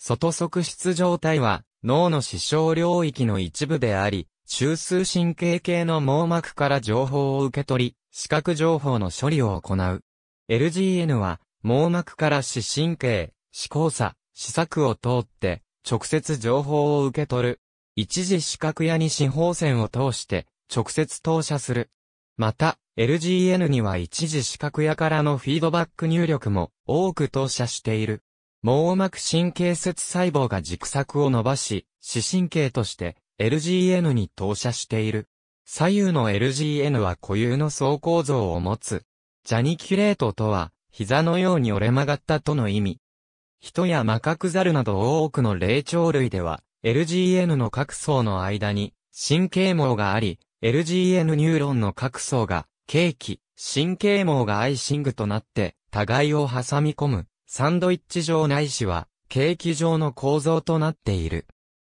外側質状態は、脳の視床領域の一部であり、中枢神経系の網膜から情報を受け取り、視覚情報の処理を行う。LGN は、網膜から視神経、視交差、視作を通って、直接情報を受け取る。一時視覚やに視方線を通して、直接投射する。また、LGN には一時視覚やからのフィードバック入力も多く投射している。網膜神経節細胞が軸索を伸ばし、視神経として LGN に投射している。左右の LGN は固有の層構造を持つ。ジャニキュレートとは、膝のように折れ曲がったとの意味。人やマカクザルなど多くの霊長類では、LGN の各層の間に神経網があり、LGN ニューロンの各層が、ーキ、神経網がアイシングとなって、互いを挟み込むサンドイッチ状ないしは、ケーキ状の構造となっている。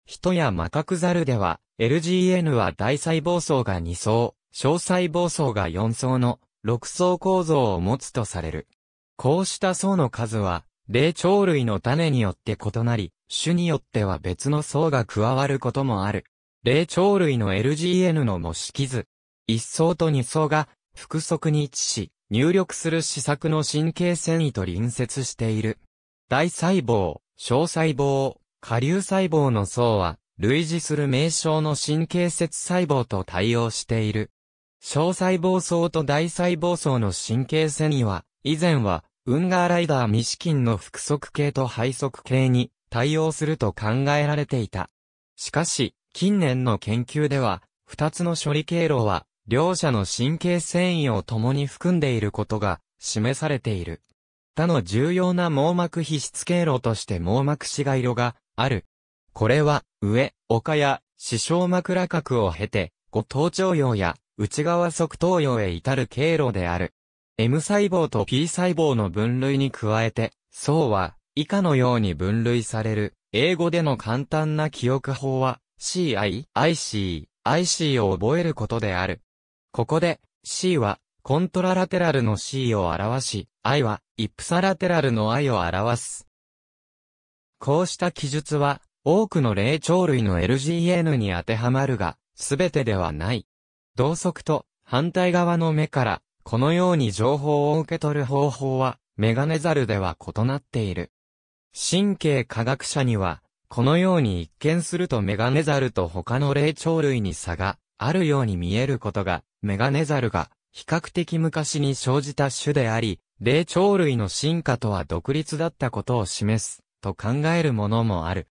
人やマカクザルでは、LGN は大細胞層が2層、小細胞層が4層の6層構造を持つとされる。こうした層の数は、霊長類の種によって異なり、種によっては別の層が加わることもある。霊長類の LGN の模式図。1層と2層が、複足に位置し、入力する試作の神経繊維と隣接している。大細胞、小細胞、下流細胞の層は、類似する名称の神経節細胞と対応している。小細胞層と大細胞層の神経繊維は、以前は、ウンガーライダー未キンの複足系と配足系に対応すると考えられていた。しかし、近年の研究では、二つの処理経路は両者の神経繊維を共に含んでいることが示されている。他の重要な網膜皮質経路として網膜死が色がある。これは、上、丘や、視床枕角を経て、後頭頂葉や、内側側頭葉へ至る経路である。M 細胞と P 細胞の分類に加えて、層は、以下のように分類される。英語での簡単な記憶法は、CI、IC、IC を覚えることである。ここで、C は、コントララテラルの C を表し、I は、イプサラテラルの I を表す。こうした記述は、多くの霊長類の LGN に当てはまるが、すべてではない。同側と、反対側の目から、このように情報を受け取る方法は、メガネザルでは異なっている。神経科学者には、このように一見するとメガネザルと他の霊長類に差があるように見えることがメガネザルが比較的昔に生じた種であり、霊長類の進化とは独立だったことを示すと考えるものもある。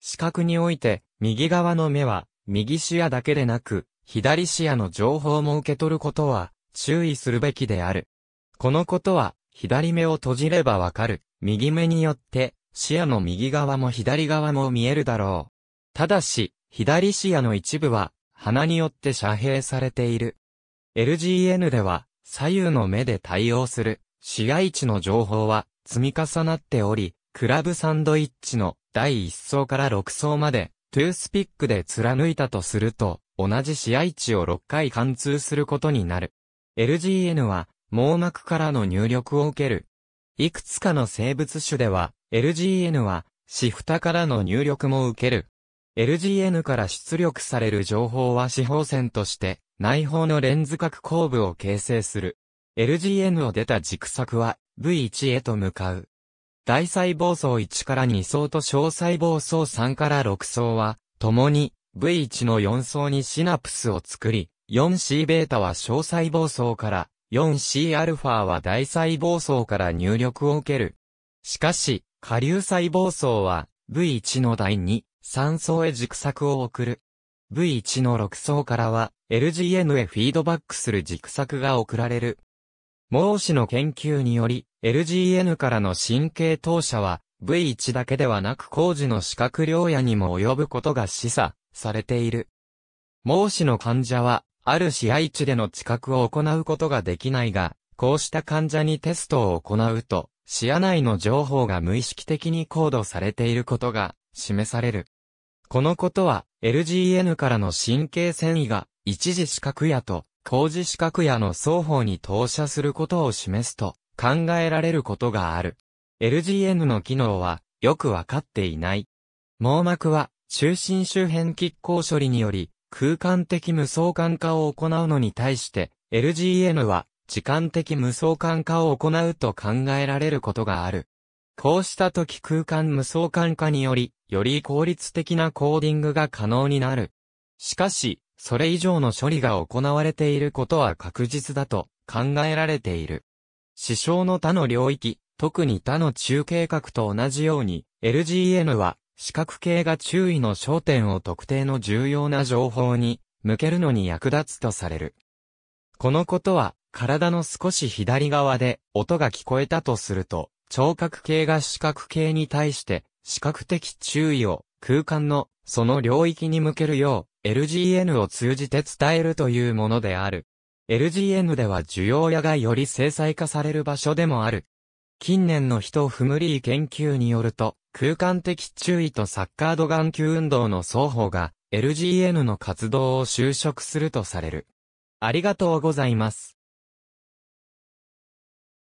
視覚において、右側の目は、右視野だけでなく、左視野の情報も受け取ることは、注意するべきである。このことは、左目を閉じればわかる。右目によって、視野の右側も左側も見えるだろう。ただし、左視野の一部は、鼻によって遮蔽されている。LGN では、左右の目で対応する、試合地の情報は積み重なっており、クラブサンドイッチの第1層から6層まで、トゥースピックで貫いたとすると、同じ試合地を6回貫通することになる。LGN は、網膜からの入力を受ける。いくつかの生物種では、LGN は、シフタからの入力も受ける。LGN から出力される情報は四方線として、内方のレンズ角後部を形成する。LGN を出た軸索は V1 へと向かう。大細胞層1から2層と小細胞層3から6層は、共に V1 の4層にシナプスを作り、4Cβ は小細胞層から、4Cα は大細胞層から入力を受ける。しかし、下流細胞層は V1 の第2、3層へ軸索を送る。V1 の6層からは LGN へフィードバックする軸索が送られる。孟子の研究により、LGN からの神経投射は V1 だけではなく工事の視覚領野にも及ぶことが示唆されている。孟子の患者は、ある試合地での知覚を行うことができないが、こうした患者にテストを行うと、視野内の情報が無意識的に高度されていることが示される。このことは、LGN からの神経繊維が、一時四角やと、工事四角やの双方に投射することを示すと考えられることがある。LGN の機能はよくわかっていない。網膜は中心周辺拮抗処理により空間的無相関化を行うのに対して LGN は時間的無相関化を行うと考えられることがある。こうした時空間無相関化により、より効率的なコーディングが可能になる。しかし、それ以上の処理が行われていることは確実だと考えられている。思想の他の領域、特に他の中計画と同じように、LGN は視覚系が注意の焦点を特定の重要な情報に向けるのに役立つとされる。このことは、体の少し左側で音が聞こえたとすると、聴覚系が視覚系に対して視覚的注意を空間のその領域に向けるよう LGN を通じて伝えるというものである。LGN では需要やがより精細化される場所でもある。近年の人ムリー研究によると、空間的注意とサッカード眼球運動の双方が LGN の活動を就職するとされる。ありがとうございます。